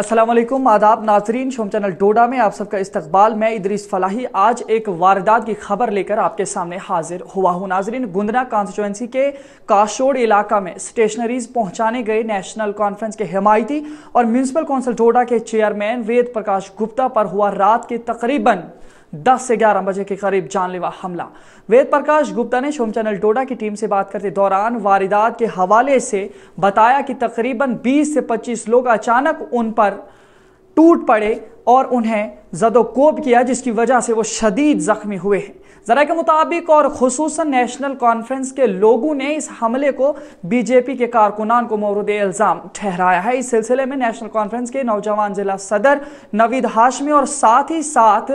असलम आदाब नाजरीन शोम चैनल डोडा में आप सबका इस्तकबाल मैं इदरीस फलाही आज एक वारदात की खबर लेकर आपके सामने हाजिर हुआ हूँ नाजरीन गुंदना कॉन्स्टिट्यूंसी के काशोड़ इलाका में स्टेशनरीज पहुँचाने गए नेशनल कॉन्फ्रेंस के हिमायती और म्यूनसिपल कौंसिल डोडा के चेयरमैन वेद प्रकाश गुप्ता पर हुआ रात के तकरीबन 10 से 11 बजे के करीब जानलेवा हमला वेद प्रकाश गुप्ता ने शोम चैनल डोडा की टीम से बात करते दौरान वारदात के हवाले से बताया कि तकरीबन 20 से 25 लोग अचानक उन पर टूट पड़े और उन्हें जदोकोब किया जिसकी वजह से वो शदीद जख्मी हुए हैं जरा के मुताबिक और खसूस नेशनल कॉन्फ्रेंस के लोगों ने इस हमले को बीजेपी के कारकुनान को मौरूद इल्ज़ाम ठहराया है इस सिलसिले में नेशनल कॉन्फ्रेंस के नौजवान जिला सदर नवीद हाशमी और साथ ही साथ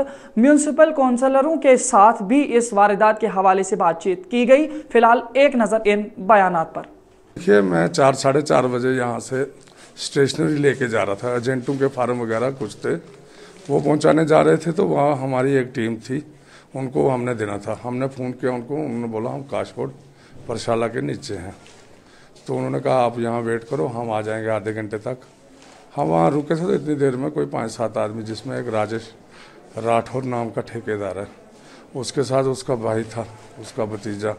म्यूनसिपल काउंसलरों के साथ भी इस वारदात के हवाले से बातचीत की गई फिलहाल एक नज़र इन बयान पर देखिए मैं चार साढ़े चार बजे यहाँ से स्टेशनरी लेके जा रहा था एजेंटों के फार्म वगैरह कुछ थे वो पहुँचाने जा रहे थे तो वहाँ हमारी एक टीम थी उनको हमने देना था हमने फ़ोन किया उनको उन्होंने बोला हम काशकोट परशाला के नीचे हैं तो उन्होंने कहा आप यहाँ वेट करो हम आ जाएंगे आधे घंटे तक हम वहाँ रुके थे तो इतनी देर में कोई पाँच सात आदमी जिसमें एक राजेश राठौर नाम का ठेकेदार है उसके साथ उसका भाई था उसका भतीजा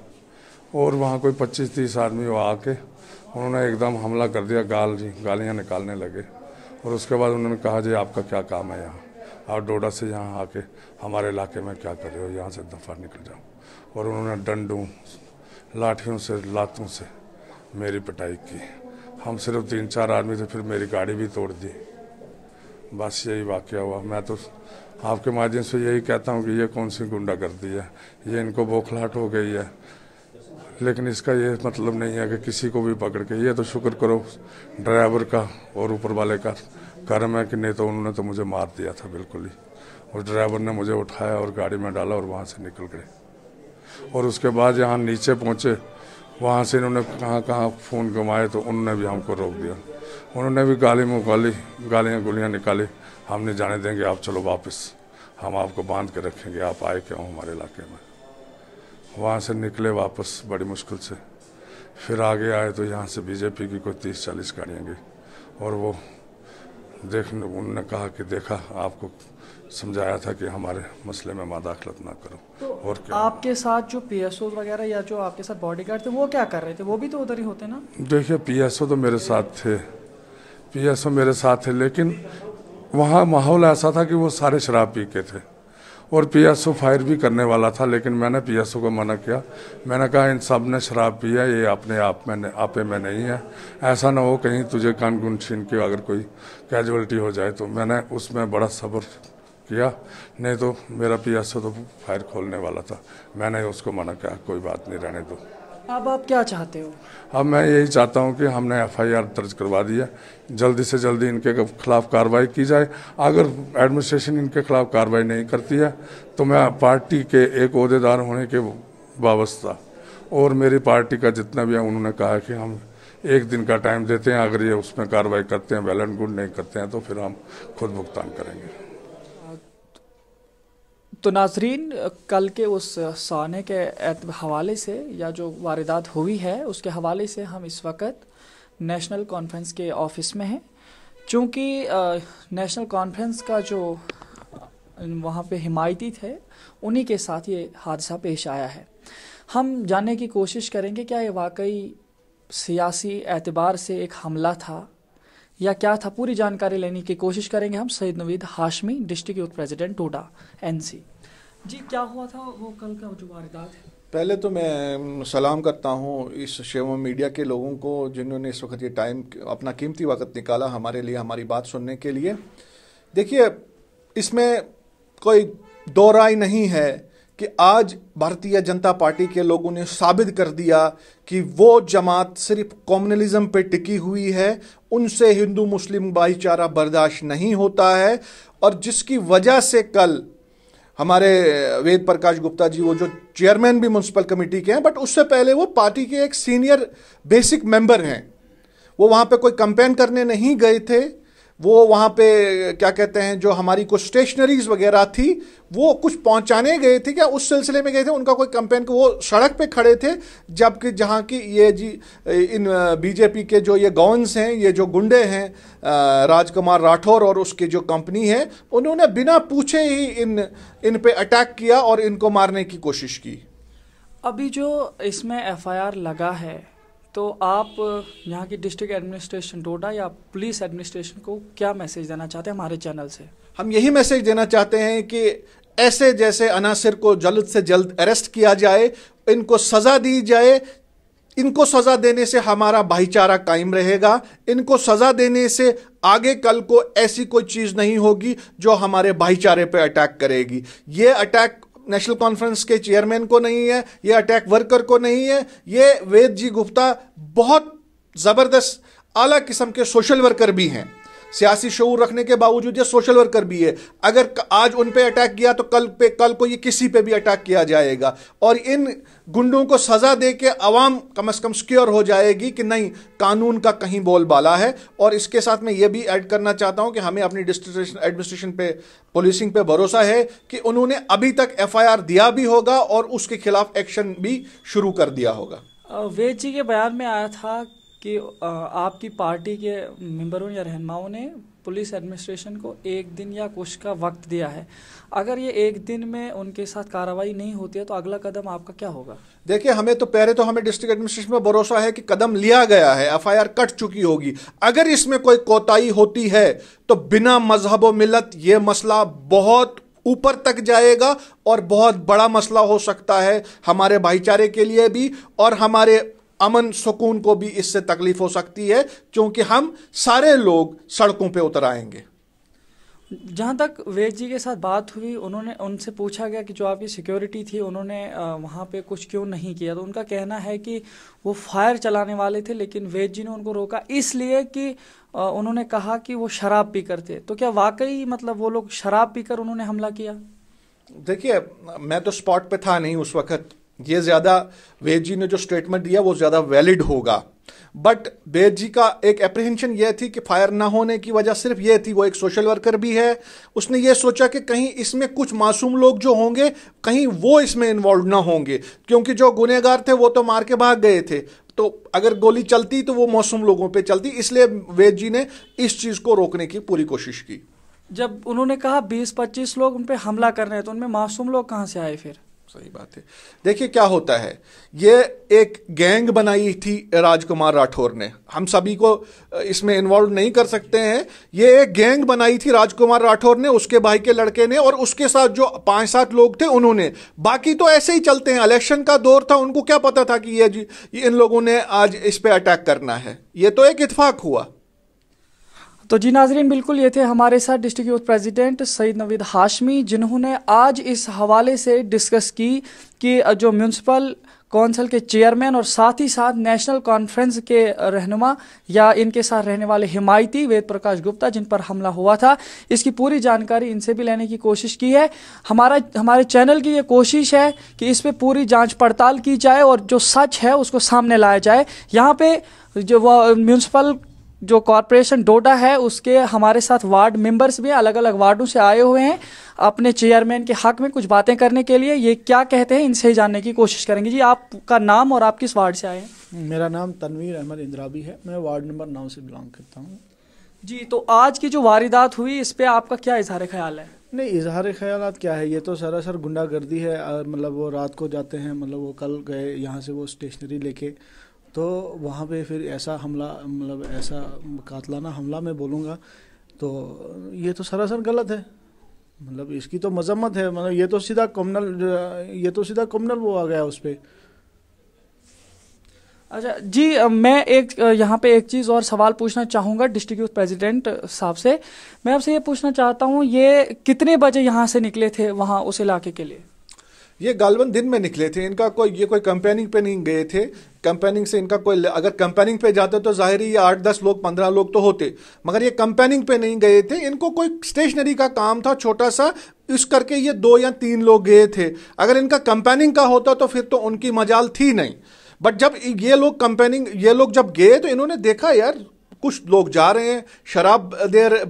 और वहाँ कोई पच्चीस तीस आदमी वो आके उन्होंने एकदम हमला कर दिया गाल गालियाँ निकालने लगे और उसके बाद उन्होंने कहा जी आपका क्या काम है यहाँ और डोडा से यहाँ आके हमारे इलाके में क्या कर रहे हो यहाँ से दफ़ा निकल जाओ और उन्होंने डंडों लाठियों से लातों से मेरी पिटाई की हम सिर्फ तीन चार आदमी थे फिर मेरी गाड़ी भी तोड़ दी बस यही वाक़ हुआ मैं तो आपके माध्यम से यही कहता हूँ कि ये कौन सी गुंडागर्दी है ये इनको बौखलाहट हो गई है लेकिन इसका ये मतलब नहीं है कि किसी को भी पकड़ के ये तो शुक्र करो ड्राइवर का और ऊपर वाले का कर्म है कि नहीं तो उन्होंने तो मुझे मार दिया था बिल्कुल ही उस ड्राइवर ने मुझे उठाया और गाड़ी में डाला और वहाँ से निकल गए और उसके बाद यहाँ नीचे पहुँचे वहाँ से इन्होंने कहाँ कहाँ फ़ोन घुमाए तो उन्होंने भी हमको रोक दिया उन्होंने भी गाली मुकाली गालियाँ गोलियाँ निकाली हम नहीं जाने देंगे आप चलो वापस हम आपको बांध के रखेंगे आप आए क्यों हमारे इलाके में वहाँ से निकले वापस बड़ी मुश्किल से फिर आगे आए तो यहाँ से बीजेपी की कोई तीस चालीस गाड़ियाँ गई और वो देख उन्होंने कहा कि देखा आपको समझाया था कि हमारे मसले में माँ ना करो तो और क्या आपके साथ जो पी वगैरह या जो आपके साथ गार्ड थे वो क्या कर रहे थे वो भी तो उधर ही होते ना देखिए पी तो मेरे साथ थे पी मेरे साथ थे लेकिन वहाँ माहौल ऐसा था कि वो सारे शराब पी के थे और पीएसओ फायर भी करने वाला था लेकिन मैंने पीएसओ को मना किया मैंने कहा इन सब ने शराब पी है ये अपने आप में आपे में नहीं है ऐसा ना हो कहीं तुझे कान गुन छीन के अगर कोई कैजुअलिटी हो जाए तो मैंने उसमें बड़ा सब्र किया नहीं तो मेरा पीएसओ तो फायर खोलने वाला था मैंने उसको मना किया कोई बात नहीं रहने दो अब आप क्या चाहते हो अब मैं यही चाहता हूं कि हमने एफआईआर दर्ज करवा दिया जल्दी से जल्दी इनके खिलाफ कार्रवाई की जाए अगर एडमिनिस्ट्रेशन इनके खिलाफ कार्रवाई नहीं करती है तो मैं पार्टी के एक अहदेदार होने के वाबस्ता और मेरी पार्टी का जितना भी है उन्होंने कहा कि हम एक दिन का टाइम देते हैं अगर ये उसमें कार्रवाई करते हैं वेल एंड गुड नहीं करते हैं तो फिर हम खुद भुगतान करेंगे तो नाजरीन कल के उस सान के हवाले से या जो वारदात हुई है उसके हवाले से हम इस वक्त नेशनल कॉन्फ्रेंस के ऑफिस में हैं चूँकि नेशनल कॉन्फ्रेंस का जो वहाँ पे हिमायती थे उन्हीं के साथ ये हादसा पेश आया है हम जानने की कोशिश करेंगे क्या ये वाकई सियासी एतबार से एक हमला था या क्या था पूरी जानकारी लेने की कोशिश करेंगे हम Syed Naveed Hashmi district youth president Doda NC ji क्या हुआ था वो कल का जो वारदात है पहले तो मैं सलाम करता हूँ इस शेवा मीडिया के लोगों को जिन्होंने इस वक्त ये टाइम अपना कीमती वक्त निकाला हमारे लिए हमारी बात सुनने के लिए देखिए इसमें कोई दो राय नहीं है कि आज भारतीय जनता पार्टी के लोगों ने साबित कर दिया कि वो जमात सिर्फ कॉम्युनलिज्म पे टिकी हुई है उनसे हिंदू मुस्लिम भाईचारा बर्दाश्त नहीं होता है और जिसकी वजह से कल हमारे वेद प्रकाश गुप्ता जी वो जो चेयरमैन भी म्यूनसिपल कमेटी के हैं बट उससे पहले वो पार्टी के एक सीनियर बेसिक मेंबर हैं वो वहाँ पे कोई कंपेन करने नहीं गए थे वो वहाँ पे क्या कहते हैं जो हमारी कुछ स्टेशनरीज वगैरह थी वो कुछ पहुँचाने गए थे क्या उस सिलसिले में गए थे उनका कोई कंपेन वो सड़क पे खड़े थे जबकि जहाँ की ये जी इन बीजेपी के जो ये गौन्स हैं ये जो गुंडे हैं राजकुमार राठौर और उसकी जो कंपनी है उन्होंने बिना पूछे ही इन इन पे अटैक किया और इनको मारने की कोशिश की अभी जो इसमें एफआईआर लगा है तो आप यहाँ की डिस्ट्रिक्ट एडमिनिस्ट्रेशन डोडा या पुलिस एडमिनिस्ट्रेशन को क्या मैसेज देना चाहते हैं हमारे चैनल से हम यही मैसेज देना चाहते हैं कि ऐसे जैसे अनासिर को जल्द से जल्द अरेस्ट किया जाए इनको सज़ा दी जाए इनको सज़ा देने से हमारा भाईचारा कायम रहेगा इनको सज़ा देने से आगे कल को ऐसी कोई चीज़ नहीं होगी जो हमारे भाईचारे पे अटैक करेगी ये अटैक नेशनल कॉन्फ्रेंस के चेयरमैन को नहीं है ये अटैक वर्कर को नहीं है ये वेद जी गुप्ता बहुत ज़बरदस्त आला किस्म के सोशल वर्कर भी हैं सियासी शूर रखने के बावजूद ये सोशल वर्कर भी है अगर आज उन पर अटैक किया तो कल पे कल को ये किसी पे भी अटैक किया जाएगा और इन गुंडों को सज़ा दे के अवाम कम अज़ कम सिक्योर हो जाएगी कि नहीं कानून का कहीं बोलबाला है और इसके साथ मैं ये भी ऐड करना चाहता हूँ कि हमें अपनी डिस्ट्रिक्ट एडमिनिस्ट्रेशन पे पुलिसिंग पे भरोसा है कि उन्होंने अभी तक एफआईआर दिया भी होगा और उसके खिलाफ एक्शन भी शुरू कर दिया होगा वेद जी के बयान में आया था कि आपकी पार्टी के मेंबरों या रहनुमाओं ने पुलिस एडमिनिस्ट्रेशन को एक दिन या कुछ का वक्त दिया है अगर ये एक दिन में उनके साथ कार्रवाई नहीं होती है तो अगला कदम आपका क्या होगा देखिए हमें तो पहले तो हमें डिस्ट्रिक्ट एडमिनिस्ट्रेशन में भरोसा है कि कदम लिया गया है एफआईआर कट चुकी होगी अगर इसमें कोई कोताही होती है तो बिना मजहब मिलत ये मसला बहुत ऊपर तक जाएगा और बहुत बड़ा मसला हो सकता है हमारे भाईचारे के लिए भी और हमारे अमन सुकून को भी इससे तकलीफ हो सकती है क्योंकि हम सारे लोग सड़कों पे उतर आएंगे जहाँ तक वेद जी के साथ बात हुई उन्होंने उनसे पूछा गया कि जो आपकी सिक्योरिटी थी उन्होंने वहाँ पे कुछ क्यों नहीं किया तो उनका कहना है कि वो फायर चलाने वाले थे लेकिन वेद जी ने उनको रोका इसलिए कि उन्होंने कहा कि वो शराब पीकर थे तो क्या वाकई मतलब वो लोग शराब पीकर उन्होंने हमला किया देखिए मैं तो स्पॉट पे था नहीं उस वक्त ये ज़्यादा वेद जी ने जो स्टेटमेंट दिया वो ज़्यादा वैलिड होगा बट वेद जी का एक अप्रिहेंशन यह थी कि फायर ना होने की वजह सिर्फ यह थी वो एक सोशल वर्कर भी है उसने ये सोचा कि कहीं इसमें कुछ मासूम लोग जो होंगे कहीं वो इसमें इन्वॉल्व ना होंगे क्योंकि जो गुनहगार थे वो तो मार के भाग गए थे तो अगर गोली चलती तो वो मासूम लोगों पे चलती इसलिए वेद जी ने इस चीज़ को रोकने की पूरी कोशिश की जब उन्होंने कहा बीस पच्चीस लोग उन पर हमला कर रहे हैं तो उनमें मासूम लोग कहाँ से आए फिर सही बात है देखिए क्या होता है ये एक गैंग बनाई थी राजकुमार राठौर ने हम सभी को इसमें इन्वॉल्व नहीं कर सकते हैं ये एक गैंग बनाई थी राजकुमार राठौर ने उसके भाई के लड़के ने और उसके साथ जो पांच सात लोग थे उन्होंने बाकी तो ऐसे ही चलते हैं इलेक्शन का दौर था उनको क्या पता था कि ये, जी इन लोगों ने आज इस पर अटैक करना है ये तो एक इतफाक हुआ तो जी नाजरीन बिल्कुल ये थे हमारे साथ district youth president Syed Naveed Hashmi जिन्होंने आज इस हवाले से डिस्कस की कि जो म्यूनसिपल कौंसल के चेयरमैन और साथ ही साथ नेशनल कॉन्फ्रेंस के रहनुमा या इनके साथ रहने वाले हिमायती वेद प्रकाश गुप्ता जिन पर हमला हुआ था इसकी पूरी जानकारी इनसे भी लेने की कोशिश की है हमारा हमारे चैनल की ये कोशिश है कि इस पर पूरी जांच पड़ताल की जाए और जो सच है उसको सामने लाया जाए यहाँ पे जो म्यूनसिपल जो कॉरपोरेशन डोडा है उसके हमारे साथ वार्ड मेंबर्स भी अलग अलग वार्डों से आए हुए हैं अपने चेयरमैन के हक में कुछ बातें करने के लिए ये क्या कहते हैं इनसे ही जानने की कोशिश करेंगे जी आपका नाम और आप किस वार्ड से आए हैं मेरा नाम तनवीर अहमद इंद्राबी है मैं वार्ड नंबर नौ से बिलोंग करता हूँ जी तो आज की जो वारदात हुई इस पर आपका क्या इजहार ख्याल है नहीं इजहार ख्याल क्या है ये तो सरासर गुंडागर्दी है मतलब वो रात को जाते हैं मतलब वो कल गए यहाँ से वो स्टेशनरी लेके तो वहाँ पे फिर ऐसा हमला मतलब ऐसा कातलाना हमला मैं बोलूँगा तो ये तो सरासर गलत है मतलब इसकी तो मजम्मत है मतलब ये तो सीधा कमनल ये तो सीधा कमनल वो आ गया उस पर अच्छा जी मैं एक यहाँ पे एक चीज़ और सवाल पूछना चाहूँगा डिस्ट्रिक्ट प्रेसिडेंट साहब से मैं आपसे ये पूछना चाहता हूँ ये कितने बजे यहाँ से निकले थे वहाँ उस इलाके के लिए ये गालबन दिन में निकले थे इनका कोई ये कोई कंपेनिंग पे नहीं गए थे कंपेनिंग से इनका कोई अगर कंपेनिंग पे जाते तो जाहिर ही आठ दस लोग पंद्रह लोग तो होते मगर ये कंपेनिंग पे नहीं गए थे इनको कोई स्टेशनरी का काम था छोटा सा इस करके ये दो या तीन लोग गए थे अगर इनका कंपेनिंग का होता तो फिर तो उनकी मजाल थी नहीं बट जब ये लोग कंपेनिंग ये लोग जब गए तो इन्होंने देखा यार कुछ लोग जा रहे हैं शराब देर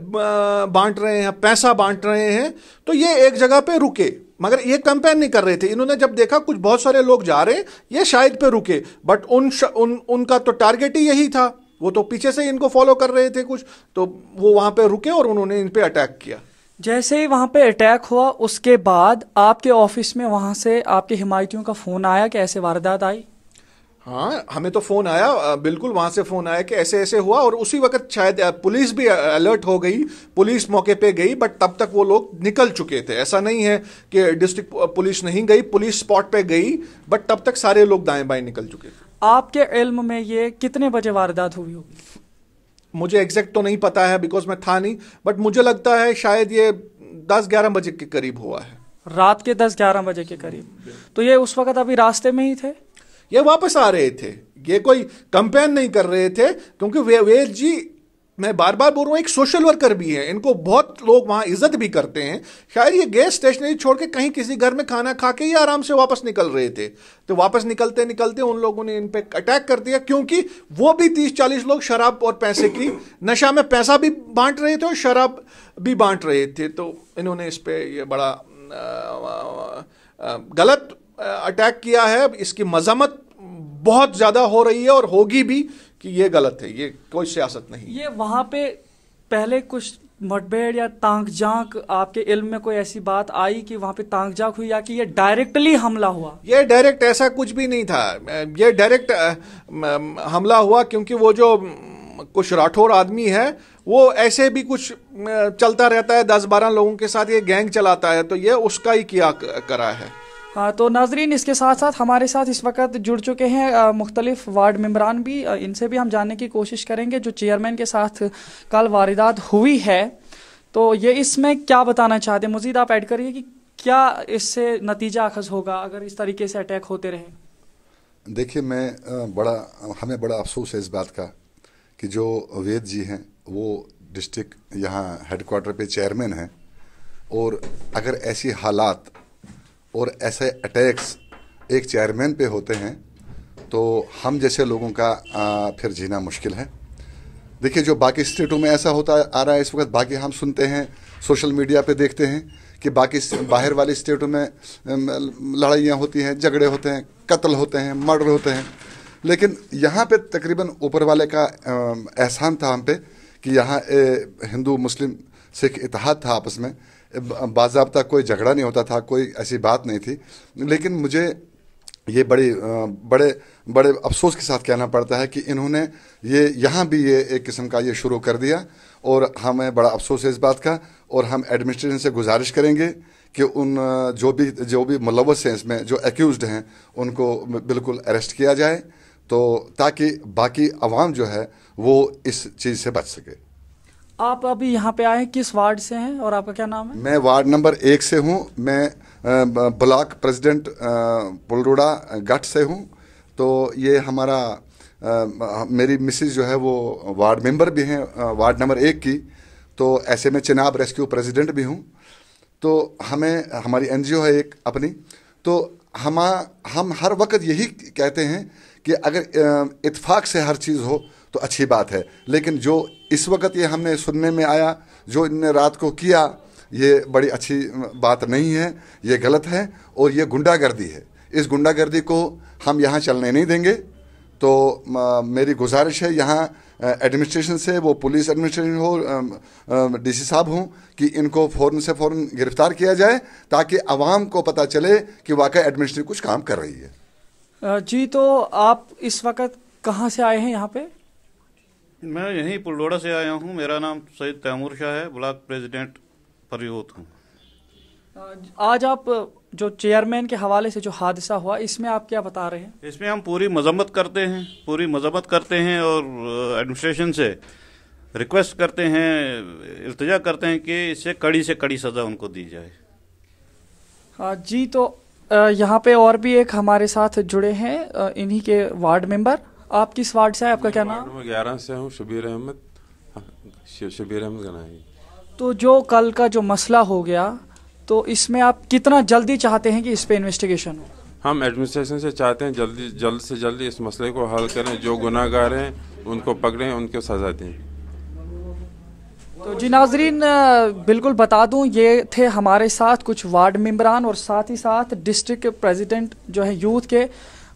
बांट रहे हैं पैसा बांट रहे हैं तो ये एक जगह पे रुके मगर ये कंपेयर नहीं कर रहे थे इन्होंने जब देखा कुछ बहुत सारे लोग जा रहे हैं ये शायद पे रुके बट उन उन उनका तो टारगेट ही यही था वो तो पीछे से इनको फॉलो कर रहे थे कुछ तो वो वहाँ पे रुके और उन्होंने इन पे अटैक किया जैसे ही वहाँ पे अटैक हुआ उसके बाद आपके ऑफिस में वहाँ से आपके हिमायतियों का फ़ोन आया कि ऐसे वारदात आई हाँ हमें तो फोन आया बिल्कुल वहां से फोन आया कि ऐसे ऐसे हुआ और उसी वक्त शायद पुलिस भी अलर्ट हो गई पुलिस मौके पे गई बट तब तक वो लोग निकल चुके थे ऐसा नहीं है कि डिस्ट्रिक्ट पुलिस नहीं गई पुलिस स्पॉट पे गई बट तब तक सारे लोग दाएं बाएं निकल चुके थे आपके इल्म में ये कितने बजे वारदात हुई होगी मुझे एग्जैक्ट तो नहीं पता है बिकॉज मैं था नहीं बट मुझे लगता है शायद ये दस ग्यारह बजे के करीब हुआ है रात के दस ग्यारह बजे के करीब तो ये उस वक्त अभी रास्ते में ही थे ये वापस आ रहे थे ये कोई कंपेन नहीं कर रहे थे क्योंकि वे वेद जी मैं बार बार बोल रहा हूँ एक सोशल वर्कर भी है इनको बहुत लोग वहाँ इज्जत भी करते हैं शायद ये गैस स्टेशनरी छोड़ के कहीं किसी घर में खाना खा के ही आराम से वापस निकल रहे थे तो वापस निकलते निकलते उन लोगों ने इन पर अटैक कर दिया क्योंकि वो भी तीस चालीस लोग शराब और पैसे की नशा में पैसा भी बांट रहे थे और शराब भी बांट रहे थे तो इन्होंने इस पर यह बड़ा गलत अटैक किया है इसकी मजम्मत बहुत ज़्यादा हो रही है और होगी भी कि ये गलत है ये कोई सियासत नहीं ये वहाँ पे पहले कुछ मुठभेड़ या तांक झांक आपके इल्म में कोई ऐसी बात आई कि वहाँ पे तांक झांक हुई या कि ये डायरेक्टली हमला हुआ ये डायरेक्ट ऐसा कुछ भी नहीं था ये डायरेक्ट हमला हुआ क्योंकि वो जो कुछ राठौर आदमी है वो ऐसे भी कुछ चलता रहता है दस बारह लोगों के साथ ये गैंग चलाता है तो ये उसका ही किया करा है हाँ, तो नाजरीन इसके साथ साथ हमारे साथ इस वक्त जुड़ चुके हैं मुख्तलिफ वार्ड मम्बरान भी इनसे भी हम जानने की कोशिश करेंगे जो चेयरमैन के साथ कल वारदात हुई है तो ये इसमें क्या बताना चाहते हैं मजीद आप ऐड करिए कि क्या इससे नतीजा अखज होगा अगर इस तरीके से अटैक होते रहे देखिए मैं बड़ा हमें बड़ा अफसोस है इस बात का कि जो वेद जी हैं वो डिस्ट्रिक्ट यहाँ हेडकोार्टर पे चेयरमैन हैं और अगर ऐसी हालात और ऐसे अटैक्स एक चेयरमैन पे होते हैं तो हम जैसे लोगों का आ, फिर जीना मुश्किल है देखिए जो बाकी स्टेटों में ऐसा होता आ रहा है इस वक्त बाकी हम सुनते हैं सोशल मीडिया पे देखते हैं कि बाकी बाहर वाले स्टेटों में लड़ाइयाँ होती हैं झगड़े होते हैं कत्ल होते हैं मर्डर होते हैं लेकिन यहाँ पे तकरीबन ऊपर वाले का एहसान था हम पे कि यहाँ हिंदू मुस्लिम सिख इतिहाद था आपस में बाबा कोई झगड़ा नहीं होता था कोई ऐसी बात नहीं थी लेकिन मुझे ये बड़ी बड़े बड़े अफसोस के साथ कहना पड़ता है कि इन्होंने ये यहाँ भी ये एक किस्म का ये शुरू कर दिया और हमें बड़ा अफसोस है इस बात का और हम एडमिनिस्ट्रेशन से गुजारिश करेंगे कि उन जो भी जो भी मुलवस हैं इसमें जो एक्यूज हैं उनको बिल्कुल अरेस्ट किया जाए तो ताकि बाकी आवाम जो है वो इस चीज़ से बच सके आप अभी यहाँ पे आए हैं किस वार्ड से हैं और आपका क्या नाम है मैं वार्ड नंबर एक से हूँ मैं ब्लॉक प्रेसिडेंट पुलरोड़ा गठ से हूँ तो ये हमारा मेरी मिसिज जो है वो वार्ड मेंबर भी हैं वार्ड नंबर एक की तो ऐसे में चिनाब रेस्क्यू प्रेसिडेंट भी हूँ तो हमें हमारी एन है एक अपनी तो हम हम हर वक्त यही कहते हैं कि अगर इतफाक़ से हर चीज़ हो तो अच्छी बात है लेकिन जो इस वक्त ये हमने सुनने में आया जो इनने रात को किया ये बड़ी अच्छी बात नहीं है ये गलत है और ये गुंडागर्दी है इस गुंडागर्दी को हम यहाँ चलने नहीं देंगे तो मेरी गुजारिश है यहाँ एडमिनिस्ट्रेशन से वो पुलिस एडमिनिस्ट्रेशन हो डीसी साहब हों कि इनको फ़ौरन से फ़ौरन गिरफ्तार किया जाए ताकि आवाम को पता चले कि वाकई एडमिनिस्ट्रेशन कुछ काम कर रही है जी तो आप इस वक्त कहाँ से आए हैं यहाँ पे मैं यहीं पुलडोड़ा से आया हूँ मेरा नाम सैयद तैमूर शाह है ब्लॉक प्रेसिडेंट पर हूँ आज आप जो चेयरमैन के हवाले से जो हादसा हुआ इसमें आप क्या बता रहे हैं इसमें हम पूरी मजम्मत करते हैं पूरी मजम्मत करते हैं और एडमिनिस्ट्रेशन से रिक्वेस्ट करते हैं इल्तजा करते हैं कि इससे कड़ी से कड़ी सज़ा उनको दी जाए हाँ जी तो यहाँ पे और भी एक हमारे साथ जुड़े हैं इन्हीं के वार्ड मेंबर आप किस वार्ड से है आपका क्या नाम ग्यारह से हूँ शबीर अहमद हाँ, शबीर अहमद गनाई तो जो कल का जो मसला हो गया तो इसमें आप कितना जल्दी चाहते हैं कि इस पर इन्वेस्टिगेशन हो हम एडमिनिस्ट्रेशन से चाहते हैं जल्दी जल्द से जल्दी इस मसले को हल करें जो गुनाहगार हैं उनको पकड़ें उनको सजा दें तो जी नाजरीन बिल्कुल बता दूं ये थे हमारे साथ कुछ वार्ड मेम्बरान और साथ ही साथ डिस्ट्रिक्ट प्रेसिडेंट जो है यूथ के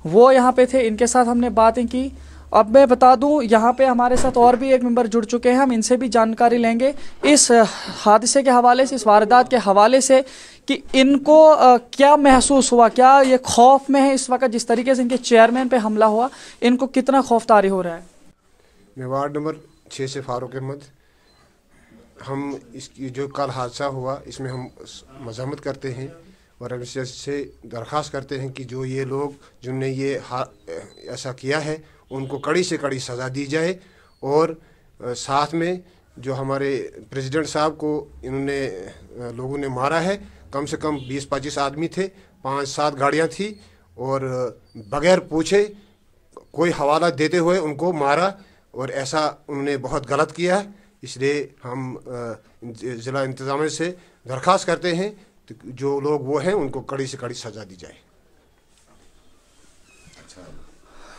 वो यहाँ पे थे इनके साथ हमने बातें की अब मैं बता दूं यहाँ पे हमारे साथ और भी एक मेंबर जुड़ चुके हैं हम इनसे भी जानकारी लेंगे इस हादसे के हवाले से इस वारदात के हवाले से कि इनको क्या महसूस हुआ क्या ये खौफ में है इस वक्त जिस तरीके से इनके चेयरमैन पे हमला हुआ इनको कितना खौफ तारी हो रहा है मैं वार्ड नंबर छः से फारूक अहमद हम इसकी जो कल हादसा हुआ इसमें हम मजम्मत करते हैं वाराणसी से दरख्वास्त करते हैं कि जो ये लोग जिनने ये ऐसा किया है उनको कड़ी से कड़ी सज़ा दी जाए और साथ में जो हमारे प्रेसिडेंट साहब को इन्होंने लोगों ने मारा है कम से कम 20-25 आदमी थे पांच सात गाड़ियां थी और बगैर पूछे कोई हवाला देते हुए उनको मारा और ऐसा उन्होंने बहुत गलत किया है इसलिए हम ज़िला इंतज़ाम से दरख्वास्त करते हैं तो जो लोग वो हैं उनको कड़ी से कड़ी सजा दी जाए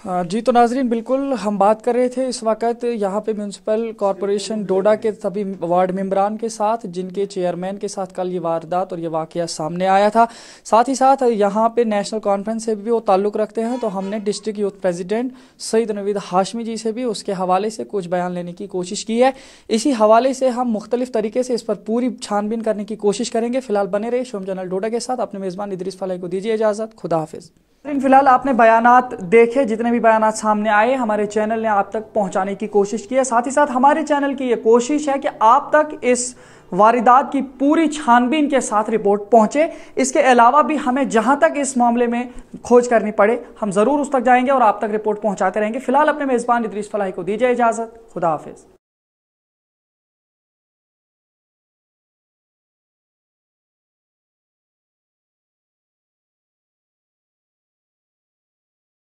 जी तो नाजरीन बिल्कुल हम बात कर रहे थे इस वक्त यहाँ पे म्यूनसिपल कॉरपोरेशन डोडा के सभी वार्ड मेम्बरान के साथ जिनके चेयरमैन के साथ कल ये वारदात और ये वाक़ सामने आया था साथ ही साथ यहाँ पे नेशनल कॉन्फ्रेंस से भी वो ताल्लुक़ रखते हैं तो हमने district youth president Syed Naveed Hashmi ji से भी उसके हवाले से कुछ बयान लेने की कोशिश की है इसी हवाले से हम मुख्तलिफ तरीके से इस पर पूरी छानबीन करने की कोशिश करेंगे फिलहाल बने रहे शोम जनरल डोडा के साथ अपने मेज़बान इदरीस फलाई को दीजिए इजाज़त खुदा हाफिज़ लेकिन फिलहाल आपने बयान देखे जितने भी बयान सामने आए हमारे चैनल ने आप तक पहुंचाने की कोशिश की है साथ ही साथ हमारे चैनल की ये कोशिश है कि आप तक इस वारदात की पूरी छानबीन के साथ रिपोर्ट पहुंचे इसके अलावा भी हमें जहां तक इस मामले में खोज करनी पड़े हम ज़रूर उस तक जाएंगे और आप तक रिपोर्ट पहुंचाते रहेंगे फिलहाल अपने मेज़बान इद्रीस फलाही को दीजिए इजाज़त खुदा हाफिज़